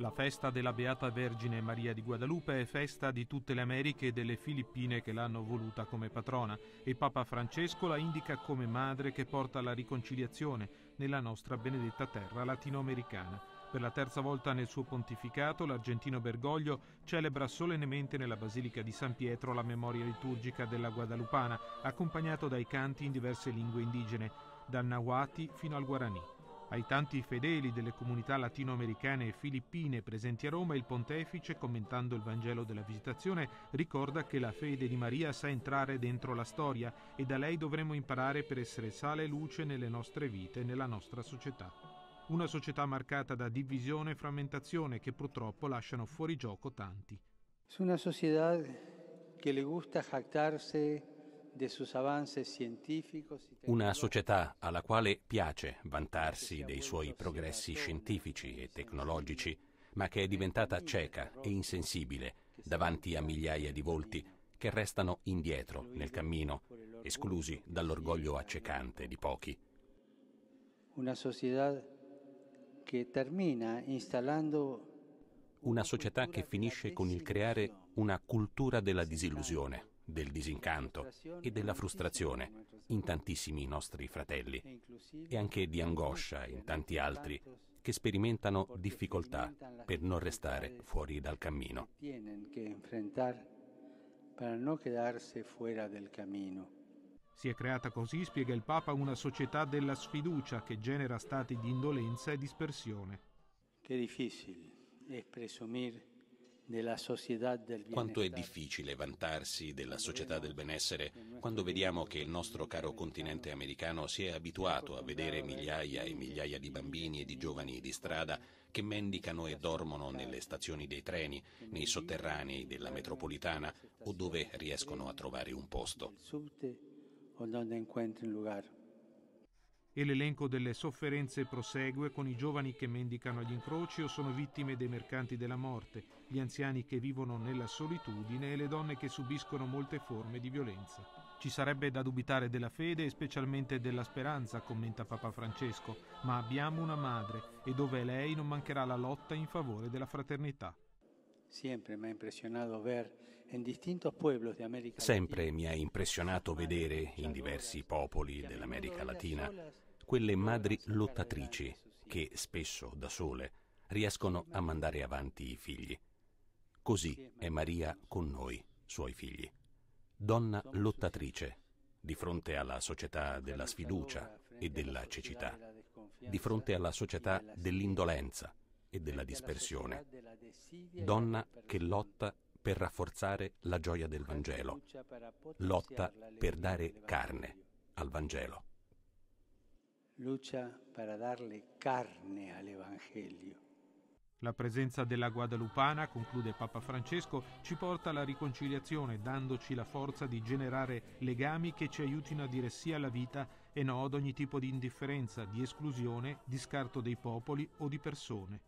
La festa della Beata Vergine Maria di Guadalupe è festa di tutte le Americhe e delle Filippine che l'hanno voluta come patrona e Papa Francesco la indica come madre che porta la riconciliazione nella nostra benedetta terra latinoamericana. Per la terza volta nel suo pontificato, l'argentino Bergoglio celebra solennemente nella Basilica di San Pietro la memoria liturgica della Guadalupana, accompagnato dai canti in diverse lingue indigene, dal Nahuati fino al Guaraní. Ai tanti fedeli delle comunità latinoamericane e filippine presenti a Roma, il pontefice, commentando il Vangelo della Visitazione, ricorda che la fede di Maria sa entrare dentro la storia e da lei dovremmo imparare per essere sale e luce nelle nostre vite e nella nostra società. Una società marcata da divisione e frammentazione che purtroppo lasciano fuori gioco tanti. Es una società che le gusta jactarsi una società alla quale piace vantarsi dei suoi progressi scientifici e tecnologici, ma che è diventata cieca e insensibile davanti a migliaia di volti che restano indietro nel cammino, esclusi dall'orgoglio accecante di pochi. Una società che termina installando una società che finisce con il creare una cultura della disillusione, del disincanto e della frustrazione in tantissimi nostri fratelli e anche di angoscia in tanti altri che sperimentano difficoltà per non restare fuori dal cammino. Si è creata così, spiega il Papa, una società della sfiducia che genera stati di indolenza e dispersione. Che difficile è presumere quanto è difficile vantarsi della società del benessere quando vediamo che il nostro caro continente americano si è abituato a vedere migliaia e migliaia di bambini e di giovani di strada che mendicano e dormono nelle stazioni dei treni, nei sotterranei della metropolitana o dove riescono a trovare un posto e l'elenco delle sofferenze prosegue con i giovani che mendicano agli incroci o sono vittime dei mercanti della morte, gli anziani che vivono nella solitudine e le donne che subiscono molte forme di violenza. Ci sarebbe da dubitare della fede e specialmente della speranza, commenta Papa Francesco, ma abbiamo una madre e dove lei non mancherà la lotta in favore della fraternità. Sempre mi ha impressionato vedere in diversi popoli dell'America Latina quelle madri lottatrici che spesso da sole riescono a mandare avanti i figli. Così è Maria con noi, suoi figli. Donna lottatrice di fronte alla società della sfiducia e della cecità, di fronte alla società dell'indolenza e della dispersione. Donna che lotta per rafforzare la gioia del Vangelo, lotta per dare carne al Vangelo lucha para darle carne al Evangelio. La presenza della Guadalupana, conclude Papa Francesco, ci porta alla riconciliazione, dandoci la forza di generare legami che ci aiutino a dire sì alla vita e no ad ogni tipo di indifferenza, di esclusione, di scarto dei popoli o di persone.